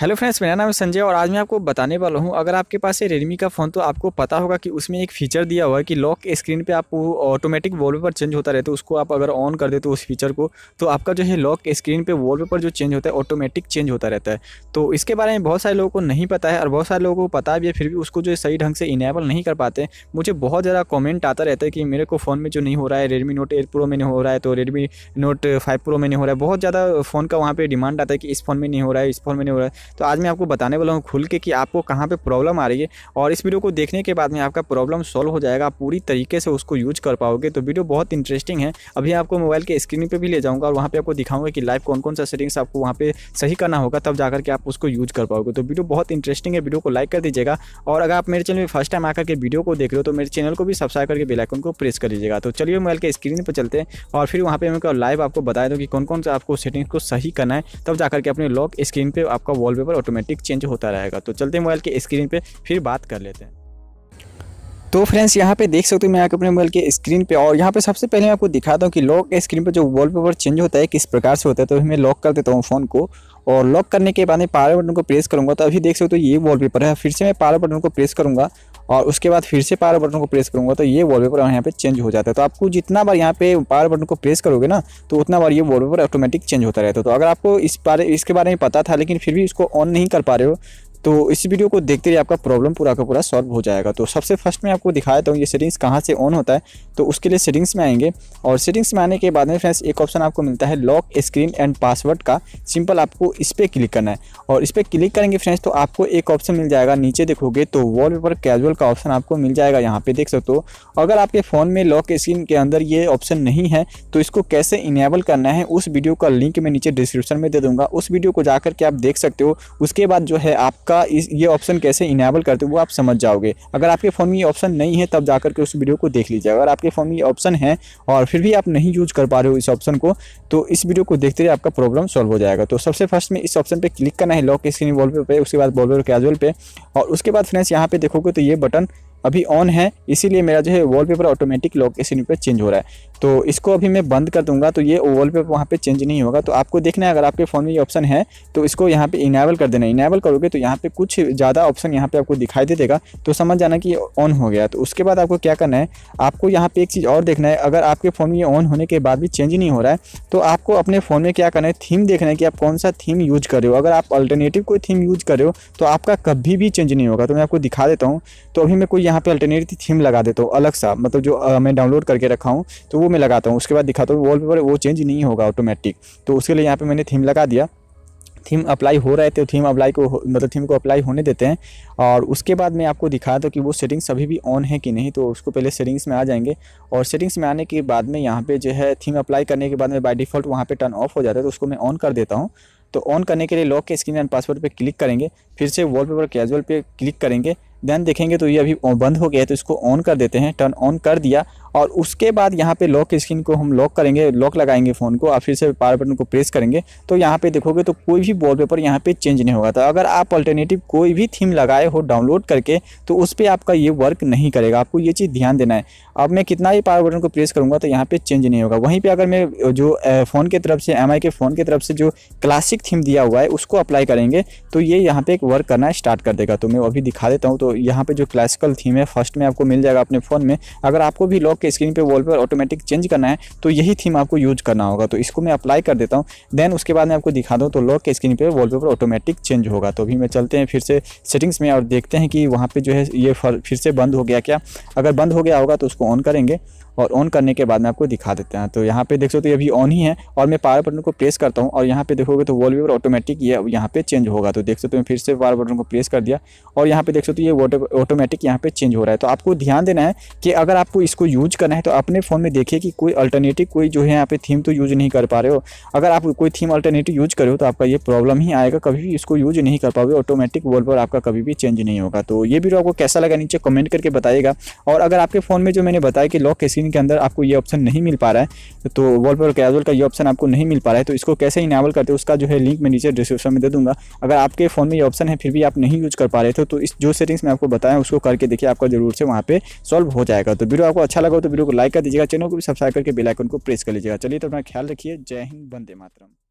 hello friends मेरा नाम है संजय और आज मैं आपको बताने वाला हूँ अगर आपके पास है रेडमी का फ़ोन तो आपको पता होगा कि उसमें एक फीचर दिया हुआ है कि लॉक स्क्रीन पे आप ऑटोमेटिक वॉलपेपर चेंज होता रहता है उसको आप अगर ऑन कर देते हो उस फीचर को तो आपका जो है लॉक स्क्रीन पे वॉलपेपर जो चेंज होता है ऑटोमेटिक चेंज होता रहता है तो इसके बारे में बहुत सारे लोगों को नहीं पता है और बहुत सारे लोगों को पता भी है फिर भी उसको जो है सही ढंग से इनेबल नहीं कर पाते मुझे बहुत ज़्यादा कॉमेंट आता रहता है कि मेरे को फ़ोन में जो नहीं हो रहा है रेडमी नोट एट प्रो में नहीं हो रहा है तो रेडमी नोट फाइव प्रो में नहीं हो रहा है बहुत ज़्यादा फ़ोन का वहाँ पर डिमांड आता है कि इस फ़ोन में नहीं हो रहा है इस फ़ोन में नहीं हो रहा है तो आज मैं आपको बताने वाला हूँ खुल के कि आपको कहाँ पर प्रॉब्लम आ रही है और इस वीडियो को देखने के बाद में आपका प्रॉब्लम सॉल्व हो जाएगा पूरी तरीके से उसको यूज कर पाओगे तो वीडियो बहुत इंटरेस्टिंग है अभी आपको मोबाइल के स्क्रीन पर भी ले जाऊँगा और वहाँ पर आपको दिखाऊंगा कि लाइव कौन कौन सा सेटिंग्स आपको वहाँ पर सही करना होगा तब जाकर के आप उसको यूज कर पाओगे तो वीडियो बहुत इंटरेस्टिंग है वीडियो को लाइक कर दीजिएगा और अगर आप मेरे चैनल में फर्स्ट टाइम आकर के वीडियो को देख रहे हो तो मेरे चैनल को भी सब्सक्राइब करके बेलाइकन को प्रेस कर लीजिएगा तो चलिए मोबाइल के स्क्रीन पर चलते हैं और फिर वहाँ पर मैं लाइव आपको बता दूँ कि कौन कौन सा आपको सेटिंग्स को सही करना है तब जाकर के अपने लॉक स्क्रीन पर आपका वॉल वॉलपेपर ऑटोमेटिक चेंज होता रहेगा तो चलते मोबाइल के स्क्रीन पे फिर बात कर लेते हैं तो फ्रेंड्स यहाँ पे देख सकते हो मैं आपके अपने मोबाइल के स्क्रीन पे और यहाँ पे सबसे पहले मैं आपको दिखाता हूँ कि लॉक स्क्रीन पे जो वॉलपेपर चेंज होता है किस प्रकार से होता है तो मैं लॉक कर देता हूँ फ़ोन को और लॉक करने के बाद मैं पावर बटन को प्रेस करूँगा तो अभी देख सकते हो ये वॉलपेपर है फिर से मैं पावर बटन को प्रेस करूँगा और उसके बाद फिर से पावर बटन को प्रेस करूँगा तो ये वॉलपेपर यहाँ पे चेंज हो जाता है तो आपको जितना बार यहाँ पे पावर बटन को प्रेस करोगे ना तो उतना बार ये वॉलपेपर ऑटोमेटिक चेंज होता रहता है तो अगर आपको इस बारे इसके बारे में पता था लेकिन फिर भी इसको ऑन नहीं कर पा रहे हो तो इस वीडियो को देखते रहिए आपका प्रॉब्लम पूरा का पूरा सॉल्व हो जाएगा तो सबसे फर्स्ट मैं आपको दिखाता हूँ ये सेटिंग्स कहाँ से ऑन होता है तो उसके लिए सेटिंग्स में आएंगे और सेटिंग्स में आने के बाद में फ्रेंड्स एक ऑप्शन आपको मिलता है लॉक स्क्रीन एंड पासवर्ड का सिंपल आपको इस पर क्लिक करना है और इस पर क्लिक करेंगे फ्रेंड्स तो आपको एक ऑप्शन मिल जाएगा नीचे देखोगे तो पेपर कैजुअल का ऑप्शन आपको मिल जाएगा यहाँ पे देख सकते हो अगर आपके फ़ोन में लॉक स्क्रीन के अंदर ये ऑप्शन नहीं है तो इसको कैसे इनेबल करना है उस वीडियो का लिंक मैं नीचे डिस्क्रिप्शन में दे दूँगा उस वीडियो को जा के आप देख सकते हो उसके बाद जो है आपका का इस ये ऑप्शन कैसे इनेबल करते हैं वो आप समझ जाओगे अगर आपके फ़ोन में ये ऑप्शन नहीं है तब जाकर के उस वीडियो को देख लीजिए अगर आपके फ़ोन में ये ऑप्शन है और फिर भी आप नहीं यूज कर पा रहे हो इस ऑप्शन को तो इस वीडियो को देखते हुए आपका प्रॉब्लम सॉल्व हो जाएगा तो सबसे फर्स्ट में इस ऑप्शन पर क्लिक करना है लॉक स्क्रीन वॉलपेपर पर उसके बाद वॉलपेपर कैजुअल पर और उसके बाद फ्रेंड्स यहाँ पर देखोगे तो ये बटन अभी ऑन है इसीलिए मेरा जो है वॉलपेपर ऑटोमेटिक लोकेशन पे चेंज हो रहा है तो इसको अभी मैं बंद कर दूंगा तो ये वॉलपेपर वहाँ पे चेंज नहीं होगा तो आपको देखना है अगर आपके फ़ोन में ये ऑप्शन है तो इसको यहाँ पे इनेबल कर देना इनेबल करोगे तो यहाँ पे कुछ ज़्यादा ऑप्शन यहाँ पे आपको दिखाई दे देगा तो समझ जाना कि ये ऑन हो गया तो उसके बाद आपको क्या करना है आपको यहाँ पर एक चीज़ और देखना है अगर आपके फ़ोन में ये ऑन होने के बाद भी चेंज नहीं हो रहा है तो आपको अपने फ़ोन में क्या करना है थीम देखना है कि आप कौन सा थीम यूज कर रहे हो अगर आप अल्टरनेटिव कोई थीम यूज कर रहे हो तो आपका कभी भी चेंज नहीं होगा तो मैं आपको दिखा देता हूँ तो अभी मैं कोई यहाँ पे अल्टरनेट थीम लगा देता हूँ अलग सा मतलब जो आ, मैं डाउनलोड करके रखा हूँ तो वो मैं लगाता हूँ उसके बाद दिखाता हूँ वॉलपेपर वो चेंज नहीं होगा ऑटोमेटिक तो उसके लिए यहाँ पे मैंने थीम लगा दिया थीम अप्लाई हो रहे थे थीम अप्लाई को मतलब थीम को अप्लाई होने देते हैं और उसके बाद मैं आपको दिखाया था कि वो सेटिंग्स अभी भी ऑन है कि नहीं तो उसको पहले सेटिंग्स में आ जाएंगे और सेटिंग्स में आने के बाद में यहाँ पे जो है थीम अप्लाई करने के बाद में बाय डिफ़ॉल्ट वहाँ पे टर्न ऑफ हो जाता है तो उसको मैं ऑन कर देता हूँ तो ऑन करने के लिए लॉक के स्क्रीन एंड पासवर्ड पर क्लिक करेंगे फिर से वॉलपेपर कैजुअल पे क्लिक करेंगे देन देखेंगे तो ये अभी बंद हो गया है तो इसको ऑन कर देते हैं टर्न ऑन कर दिया और उसके बाद यहाँ पे लॉक स्क्रीन को हम लॉक करेंगे लॉक लगाएंगे फ़ोन को और फिर से पावर बटन को प्रेस करेंगे तो यहाँ पे देखोगे तो कोई भी वॉल पेपर यहाँ पे चेंज नहीं होगा था अगर आप अल्टरनेटिव कोई भी थीम लगाए हो डाउनलोड करके तो उस पर आपका ये वर्क नहीं करेगा आपको ये चीज़ ध्यान देना है अब मैं कितना ही पावर बटन को प्रेस करूँगा तो यहाँ पर चेंज नहीं होगा वहीं पर अगर मैं जो फ़ोन की तरफ से एम के फ़ोन की तरफ से जो क्लासिक थीम दिया हुआ है उसको अप्लाई करेंगे तो ये यहाँ पर एक वर्क करना स्टार्ट कर देगा तो मैं अभी दिखा देता हूँ तो यहाँ पर जो क्लासिकल थीम है फर्स्ट में आपको मिल जाएगा अपने फ़ोन में अगर आपको भी लॉक आपके स्क्रीन पे वॉलपेपर ऑटोमेटिक चेंज करना है तो यही थीम आपको यूज करना होगा तो इसको मैं अप्लाई कर देता हूँ देन उसके बाद मैं आपको दिखा दूँ तो लॉक के स्क्रीन पर वॉलपेपर ऑटोमेटिक चेंज होगा तो अभी मैं चलते हैं फिर से सेटिंग्स में और देखते हैं कि वहाँ पर जो है ये फिर से बंद हो गया क्या अगर बंद हो गया होगा तो उसको ऑन करेंगे और ऑन करने के बाद मैं आपको दिखा देता हैं तो यहाँ पे देख सकते हो तो अभी ऑन ही है और मैं पावर बटन को प्रेस करता हूँ और यहाँ पे देखोगे तो वॉल वॉलपेपर ऑटोमेटिक ये यहाँ पे चेंज होगा तो देख सकते हो तो मैं फिर से पावर बटन को प्रेस कर दिया और यहाँ पे देख सकते हो तो ये ऑटोमेटिक यहाँ पे चेंज हो रहा है तो आपको ध्यान देना है कि अगर आपको इसको यूज करना है तो अपने फ़ोन में देखिए कि कोई अल्टरनेटिव कोई जो है यहाँ पे थीम तो यूज नहीं कर पा रहे हो अगर आप कोई थीम अल्टरनेटिव यूज करे हो तो आपका ये प्रॉब्लम ही आएगा कभी भी इसको यूज नहीं कर पाओगे ऑटोमेटिक वॉलपेपर आपका कभी भी चेंज नहीं होगा तो ये वीडियो आपको कैसा लगा नीचे कमेंट करके बताएगा और अगर आपके फ़ोन में जो मैंने बताया कि लॉक कैसे स्क्रीन के अंदर आपको ये ऑप्शन नहीं मिल पा रहा है तो वॉलपेपर कैजुअल का ये ऑप्शन आपको नहीं मिल पा रहा है तो इसको कैसे इनेबल करते हैं उसका जो है लिंक मैं नीचे डिस्क्रिप्शन में दे दूँगा अगर आपके फ़ोन में ये ऑप्शन है फिर भी आप नहीं यूज़ कर पा रहे थे तो इस जो सेटिंग्स मैं आपको बताया उसको करके देखिए आपका जरूर से वहाँ पर सॉल्व हो जाएगा तो वीडियो आपको अच्छा लगा तो वीडियो को लाइक कर दीजिएगा चैनल को भी सब्सक्राइब करके बेलाइकन को प्रेस कर लीजिएगा चलिए तो अपना ख्याल रखिए जय हिंद बंदे मातरम